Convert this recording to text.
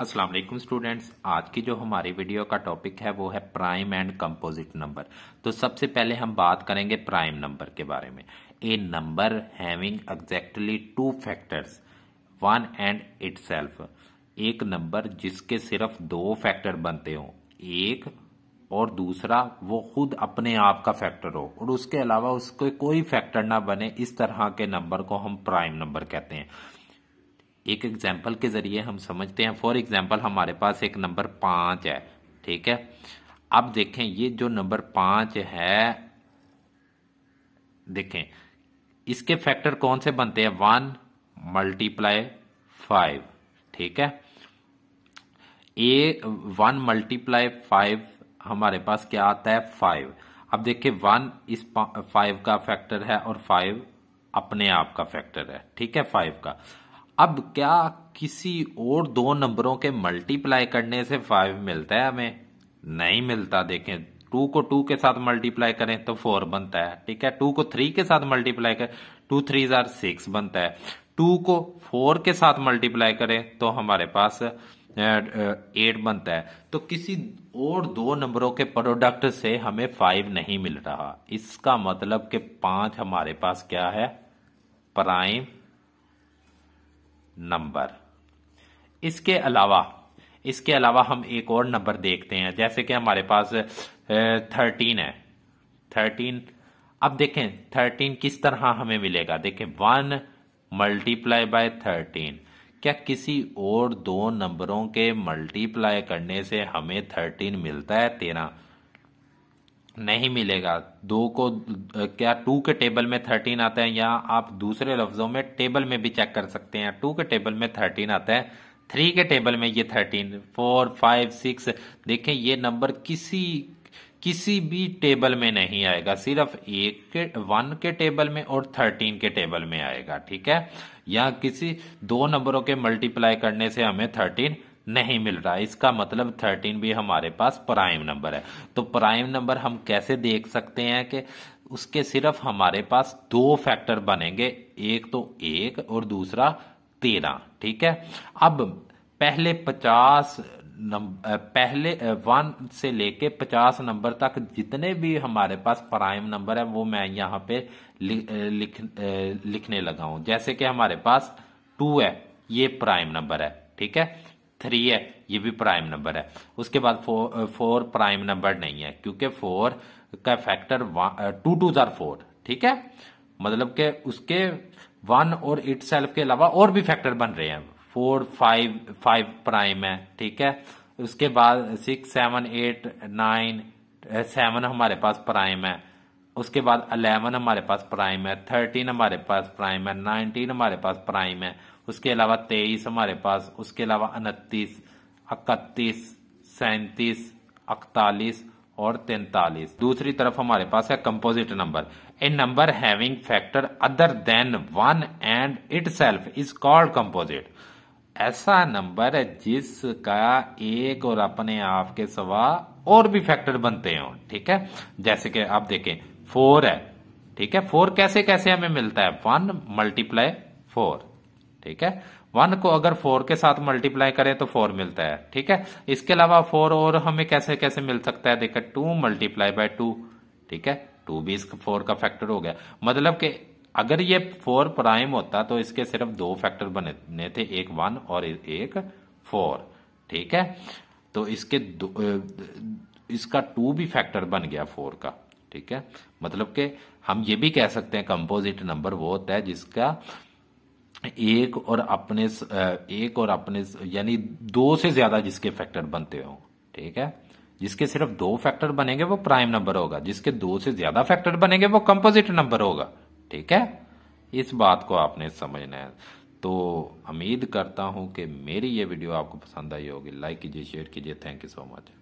Aslam students आज की जो हमारी वीडियो का टॉपिक है वो है प्राइम एंड कंपोजिट नंबर तो सबसे पहले हम बात करेंगे प्राइम नंबर के बारे में a number having exactly two factors one and it एक नंबर जिसके सिर्फ दो फैक्टर बनते हों एक और दूसरा वो खुद अपने आप का फैक्टर हो और उसके अलावा उसके कोई फैक्टर ना बने इस तरह के नंबर को हम प्राइम नंबर कहते हैं एक एग्जाम्पल के ज़रिए हम समझते हैं फॉर एग्ज़ाम्पल हमारे पास एक नंबर पाँच है ठीक है अब देखें ये जो नंबर पाँच है देखें इसके फैक्टर कौन से बनते हैं वन मल्टीप्लाई फाइव ठीक है ए वन मल्टीप्लाई फाइव हमारे पास क्या आता है फाइव अब देखिये वन इस फाइव का फैक्टर है और फाइव अपने आप का फैक्टर है ठीक है फाइव का अब क्या किसी और दो नंबरों के मल्टीप्लाई करने से फाइव मिलता है हमें नहीं मिलता देखें टू को टू के साथ मल्टीप्लाई करें तो फोर बनता है ठीक है टू को थ्री के साथ मल्टीप्लाई करें टू थ्री जार सिक्स बनता है टू को फोर के साथ मल्टीप्लाई करें तो हमारे पास एट बनता है तो किसी और दो नंबरों के प्रोडक्ट से हमें फाइव नहीं मिल रहा इसका मतलब कि पांच हमारे पास क्या है प्राइम नंबर इसके अलावा इसके अलावा हम एक और नंबर देखते हैं जैसे कि हमारे पास थर्टीन है थर्टीन अब देखें थर्टीन किस तरह हमें मिलेगा देखें वन मल्टीप्लाई बाय थर्टीन क्या किसी और दो नंबरों के मल्टीप्लाई करने से हमें थर्टीन मिलता है तेरह नहीं मिलेगा दो को क्या टू के टेबल में थर्टीन आता है या आप दूसरे लफ्जों में टेबल में भी चेक कर सकते हैं टू के टेबल में थर्टीन आता है थ्री के टेबल में ये थर्टीन फोर फाइव सिक्स देखें ये नंबर किसी किसी भी टेबल में नहीं आएगा सिर्फ एक के वन के टेबल में और थर्टीन के टेबल में आएगा ठीक है या किसी दो नंबरों के मल्टीप्लाई करने से हमें थर्टीन नहीं मिल रहा इसका मतलब थर्टीन भी हमारे पास प्राइम नंबर है तो प्राइम नंबर हम कैसे देख सकते हैं कि उसके सिर्फ हमारे पास दो फैक्टर बनेंगे एक तो एक और दूसरा तेरह ठीक है अब पहले पचास पहले वन से लेके पचास नंबर तक जितने भी हमारे पास प्राइम नंबर है वो मैं यहाँ पे लि, लिख लिखने लगा हूं जैसे कि हमारे पास टू है ये प्राइम नंबर है ठीक है थ्री है ये भी प्राइम नंबर है उसके बाद फोर फोर प्राइम नंबर नहीं है क्योंकि फोर का फैक्टर टू टू जार फोर ठीक है मतलब के उसके वन और इट के अलावा और भी फैक्टर बन रहे हैं फोर फाइव फाइव प्राइम है ठीक है उसके बाद six seven eight nine seven हमारे पास प्राइम है उसके बाद अलेवन हमारे पास प्राइम है थर्टीन हमारे पास प्राइम है नाइनटीन हमारे पास प्राइम है उसके अलावा तेईस हमारे पास उसके अलावा उनतीस इकतीस सैतीस अकतालीस और तैतालीस दूसरी तरफ हमारे पास है composite number a number having factor other than one and itself is called composite ऐसा नंबर है जिसका एक और अपने आप के सवा और भी फैक्टर बनते हो ठीक है जैसे कि आप देखें फोर है ठीक है फोर कैसे कैसे हमें मिलता है वन मल्टीप्लाई फोर ठीक है वन को अगर फोर के साथ मल्टीप्लाई करें तो फोर मिलता है ठीक है इसके अलावा फोर और हमें कैसे कैसे मिल सकता है देखे टू मल्टीप्लाई बाय टू ठीक है टू भी इसका फोर का फैक्टर हो गया मतलब कि अगर ये फोर प्राइम होता तो इसके सिर्फ दो फैक्टर बने थे एक वन और एक फोर ठीक है तो इसके दो, इसका टू भी फैक्टर बन गया फोर का ठीक है मतलब के हम ये भी कह सकते हैं कंपोजिट नंबर वो होता है जिसका एक और अपने एक और अपने यानी दो से ज्यादा जिसके फैक्टर बनते हो ठीक है जिसके सिर्फ दो फैक्टर बनेंगे वो प्राइम नंबर होगा जिसके दो से ज्यादा फैक्टर बनेंगे वो कंपोजिट नंबर होगा ठीक है इस बात को आपने समझना है तो उम्मीद करता हूं कि मेरी ये वीडियो आपको पसंद आई होगी लाइक कीजिए शेयर कीजिए थैंक यू सो मच